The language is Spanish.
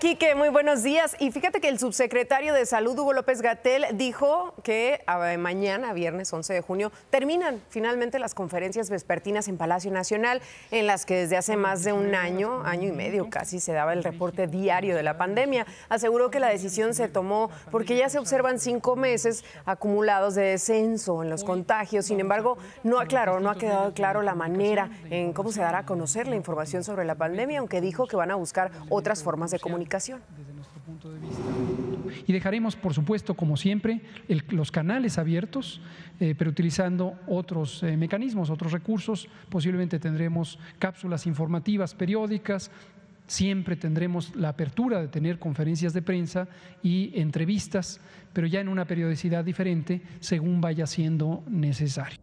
Quique, muy buenos días. Y fíjate que el subsecretario de Salud, Hugo López Gatel, dijo que ah, mañana, viernes 11 de junio, terminan finalmente las conferencias vespertinas en Palacio Nacional, en las que desde hace más de un año, año y medio casi, se daba el reporte diario de la pandemia. Aseguró que la decisión se tomó porque ya se observan cinco meses acumulados de descenso en los contagios. Sin embargo, no aclaró, no ha quedado claro la manera en cómo se dará a conocer la información sobre la pandemia, aunque dijo que van a buscar otras formas de comunicación. Desde nuestro punto de vista. Y dejaremos, por supuesto, como siempre, los canales abiertos, eh, pero utilizando otros eh, mecanismos, otros recursos. Posiblemente tendremos cápsulas informativas periódicas, siempre tendremos la apertura de tener conferencias de prensa y entrevistas, pero ya en una periodicidad diferente según vaya siendo necesario.